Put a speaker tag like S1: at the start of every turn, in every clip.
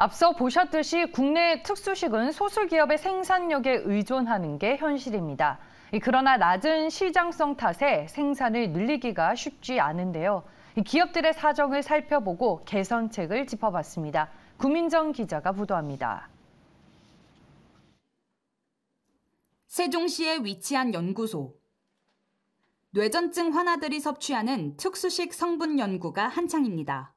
S1: 앞서 보셨듯이 국내 특수식은 소수기업의 생산력에 의존하는 게 현실입니다. 그러나 낮은 시장성 탓에 생산을 늘리기가 쉽지 않은데요. 기업들의 사정을 살펴보고 개선책을 짚어봤습니다. 구민정 기자가 보도합니다. 세종시에 위치한 연구소. 뇌전증 환아들이 섭취하는 특수식 성분 연구가 한창입니다.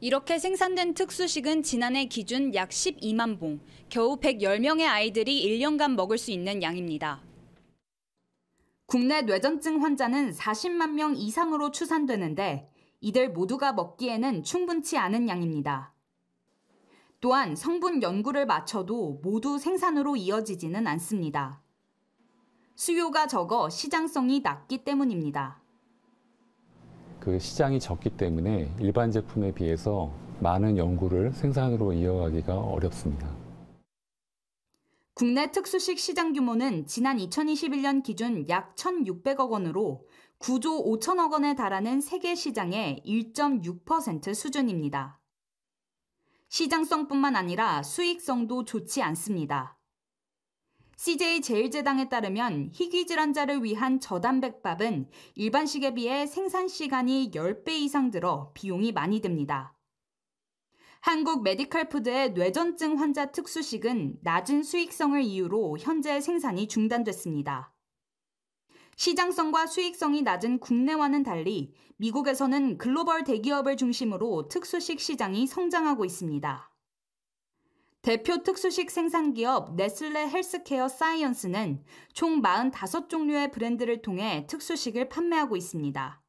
S1: 이렇게 생산된 특수식은 지난해 기준 약 12만 봉, 겨우 110명의 아이들이 1년간 먹을 수 있는 양입니다. 국내 뇌전증 환자는 40만 명 이상으로 추산되는데 이들 모두가 먹기에는 충분치 않은 양입니다. 또한 성분 연구를 마쳐도 모두 생산으로 이어지지는 않습니다. 수요가 적어 시장성이 낮기 때문입니다.
S2: 그 시장이 적기 때문에 일반 제품에 비해서 많은 연구를 생산으로 이어가기가 어렵습니다.
S1: 국내 특수식 시장 규모는 지난 2021년 기준 약 1,600억 원으로 9조 5천억 원에 달하는 세계 시장의 1.6% 수준입니다. 시장성뿐만 아니라 수익성도 좋지 않습니다. CJ제일제당에 따르면 희귀 질환자를 위한 저단백밥은 일반식에 비해 생산 시간이 10배 이상 들어 비용이 많이 듭니다. 한국 메디컬 푸드의 뇌전증 환자 특수식은 낮은 수익성을 이유로 현재 생산이 중단됐습니다. 시장성과 수익성이 낮은 국내와는 달리 미국에서는 글로벌 대기업을 중심으로 특수식 시장이 성장하고 있습니다. 대표 특수식 생산기업 네슬레 헬스케어 사이언스는 총 45종류의 브랜드를 통해 특수식을 판매하고 있습니다.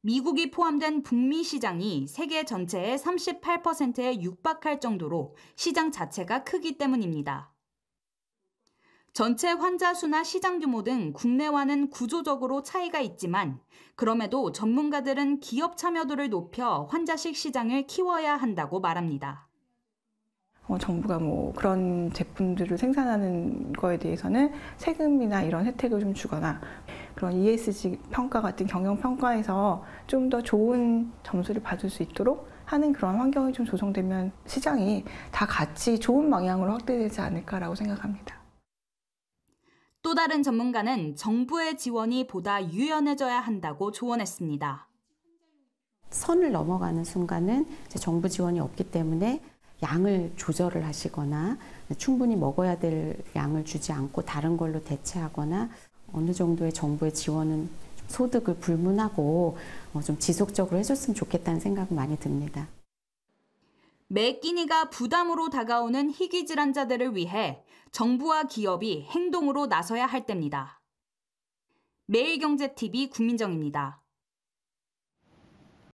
S1: 미국이 포함된 북미 시장이 세계 전체의 38%에 육박할 정도로 시장 자체가 크기 때문입니다. 전체 환자 수나 시장 규모 등 국내와는 구조적으로 차이가 있지만 그럼에도 전문가들은 기업 참여도를 높여 환자식 시장을 키워야 한다고 말합니다.
S2: 어, 정부가 뭐 그런 제품들을 생산하는 거에 대해서는 세금이나 이런 혜택을 좀 주거나 그런 ESG 평가 같은 경영 평가에서 좀 더 좋은 점수를 받을 수 있도록 하는 그런 환경이 좀 조성되면 시장이 다 같이 좋은 방향으로 확대되지 않을까라고 생각합니다.
S1: 또 다른 전문가는 정부의 지원이 보다 유연해져야 한다고 조언했습니다.
S3: 선을 넘어가는 순간은 정부 지원이 없기 때문에 양을 조절을 하시거나 충분히 먹어야 될 양을 주지 않고 다른 걸로 대체하거나 어느 정도의 정부의 지원은 소득을 불문하고 어, 좀 지속적으로 해줬으면 좋겠다는 생각은 많이 듭니다.
S1: 매 끼니가 부담으로 다가오는 희귀 질환자들을 위해 정부와 기업이 행동으로 나서야 할 때입니다. 매일경제TV 구민정입니다.